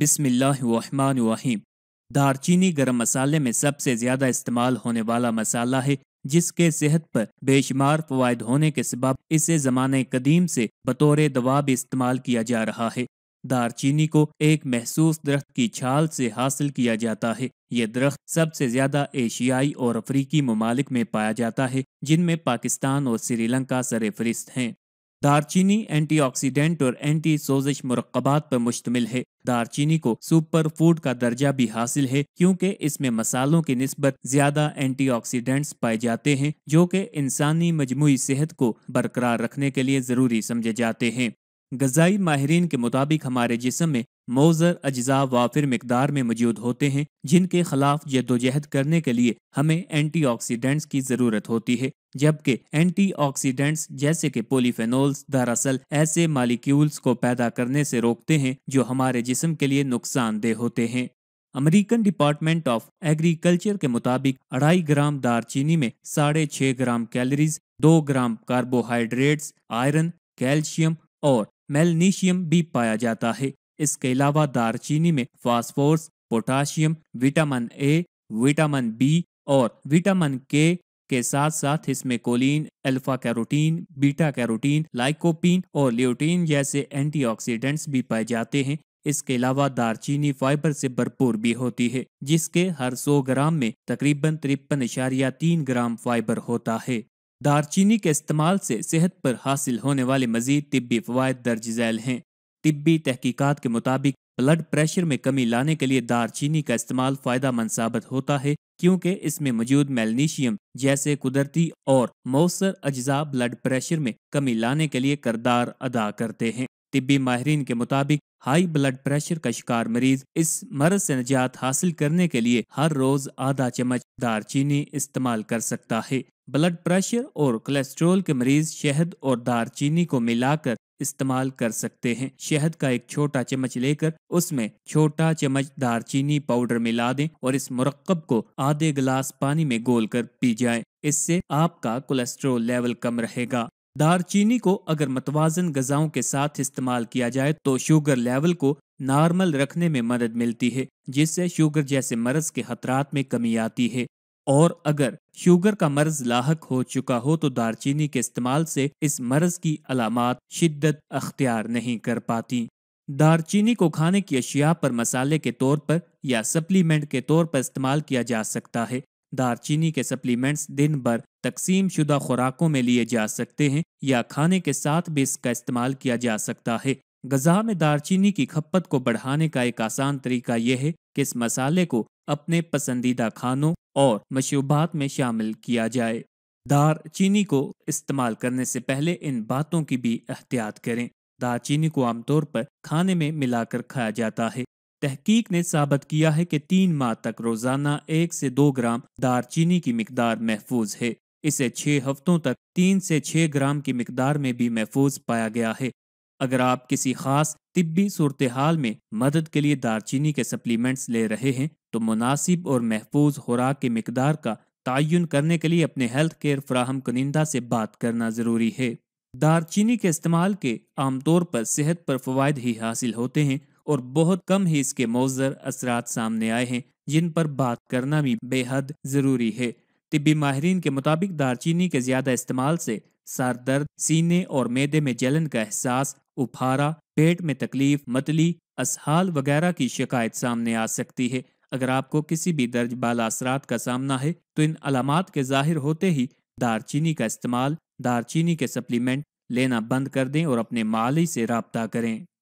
बिसमीम दारचीनी गरम मसाले में सबसे ज़्यादा इस्तेमाल होने वाला मसाला है जिसके सेहत पर बेशुमार फवायद होने के सबब इसे ज़माने कदीम से बतौर दवा भी इस्तेमाल किया जा रहा है दारचीनी को एक महसूस दरख्त की छाल से हासिल किया जाता है ये दरख्त सबसे ज़्यादा एशियाई और अफ्रीकी ममालिक में पाया जाता है जिनमें पाकिस्तान और श्रीलंका सर हैं दारचीनी एंटीऑक्सीडेंट और एंटी सोजिश मरकबात पर मुश्तमिल है दारचीनी को सुपर फूड का दर्जा भी हासिल है क्योंकि इसमें मसालों की नस्बत ज्यादा एंटीऑक्सीडेंट्स पाए जाते हैं जो कि इंसानी मजमू सेहत को बरकरार रखने के लिए ज़रूरी समझे जाते हैं गजाई माहरीन के मुताबिक हमारे जिसम में मोज़र अज्जा वाफिर मकदार में मौजूद होते हैं जिनके खिलाफ जदोजहद करने के लिए हमें एंटीऑक्सीडेंट्स की ज़रूरत होती है जबकि एंटीऑक्सीडेंट्स जैसे कि पोलीफेनोल्स दरअसल ऐसे मालिक्यूल्स को पैदा करने से रोकते हैं जो हमारे जिस्म के लिए नुकसानदेह होते हैं अमेरिकन डिपार्टमेंट ऑफ एग्रीकल्चर के मुताबिक अढ़ाई ग्राम दारचीनी में साढ़े छः ग्राम कैलोरीज दो ग्राम कार्बोहाइड्रेट्स आयरन कैल्शियम और मेलनीशियम भी पाया जाता है इसके अलावा दारचीनी में phosphorus potassium vitamin A vitamin B और विटामिन के के साथ साथ इसमें choline alpha carotene beta carotene lycopene और ल्यूटीन जैसे एंटीऑक्सीडेंट्स भी पाए जाते हैं इसके अलावा दारचीनी फाइबर से भरपूर भी होती है जिसके हर 100 ग्राम में तकरीबन तिरपन इशारिया तीन ग्राम फाइबर होता है दारचीनी के इस्तेमाल से सेहत पर हासिल होने वाले मजीद तिब्बी फवायद दर्ज झैल हैं तिब्बी तहकीकात के मुताबिक ब्लड प्रेशर में कमी लाने के लिए दारचीनी का इस्तेमाल फ़ायदा मंद साबित होता है क्योंकि इसमें मौजूद मैग्नीशियम जैसे कुदरती और मौसर अज्जा ब्लड प्रेशर में कमी लाने के लिए करदार अदा करते हैं तिब्बी माहरीन के मुताबिक हाई ब्लड प्रेशर का शिकार मरीज इस मर्ज से निजात हासिल करने के लिए हर रोज आधा चम्मच दारचीनी इस्तेमाल कर सकता है ब्लड प्रेशर और कोलेस्ट्रोल के मरीज शहद और दारचीनी को मिलाकर इस्तेमाल कर सकते हैं शहद का एक छोटा चम्मच लेकर उसमें छोटा चम्मच दारचीनी पाउडर मिला दें और इस मुरक्कब को आधे गिलास पानी में गोल कर पी जाए इससे आपका कोलेस्ट्रोल लेवल कम रहेगा दारचीनी को अगर मतवाजन गजाओं के साथ इस्तेमाल किया जाए तो शुगर लेवल को नॉर्मल रखने में मदद मिलती है जिससे शुगर जैसे मरज के खतरात में कमी आती है और अगर शुगर का मर्ज लाक हो चुका हो तो दारचीनी के इस्तेमाल से इस मर्ज की अलामत शिद्दत अख्तियार नहीं कर पाती दारचीनी को खाने की अशिया पर मसाले के तौर पर या सप्लीमेंट के तौर पर इस्तेमाल किया जा सकता है दारचीनी के सप्लीमेंट्स दिन भर तकसीम शुदा खुराकों में लिए जा सकते हैं या खाने के साथ भी इसका इस्तेमाल किया जा सकता है गजा में दारचीनी की खपत को बढ़ाने का एक आसान तरीका यह है किस मसाले को अपने पसंदीदा खानों और मशरूबात में शामिल किया जाए दार चीनी को इस्तेमाल करने से पहले इन बातों की भी एहतियात करें दार चीनी को आमतौर पर खाने में मिलाकर खाया जाता है तहकीक ने साबित किया है कि तीन माह तक रोज़ाना एक से दो ग्राम दार चीनी की मकदार महफूज है इसे छः हफ्तों तक तीन से छः ग्राम की मकदार में भी महफूज पाया गया है अगर आप किसी खास तिब्बी सूरत हाल में मदद के लिए दारचीनी के सप्लीमेंट्स ले रहे हैं तो मुनासिब और महफूज खुराक की मकदार का तयन करने के लिए अपने हेल्थ केयर फ्राहम कनिंदा से बात करना ज़रूरी है दारचीनी के इस्तेमाल के आमतौर पर सेहत पर फवायद ही हासिल होते हैं और बहुत कम ही इसके मौजर असरा सामने आए हैं जिन पर बात करना भी बेहद ज़रूरी है तिब्बी माहरीन के मुताबिक दारचीनी के ज़्यादा इस्तेमाल से सर दर्द सीने और मैदे में जलन का एहसास उफारा पेट में तकलीफ मतली असहाल वगैरह की शिकायत सामने आ सकती है अगर आपको किसी भी दर्ज बाल असरात का सामना है तो इन अलामत के जाहिर होते ही दारचीनी का इस्तेमाल दारचीनी के सप्लीमेंट लेना बंद कर दें और अपने माली से रबता करें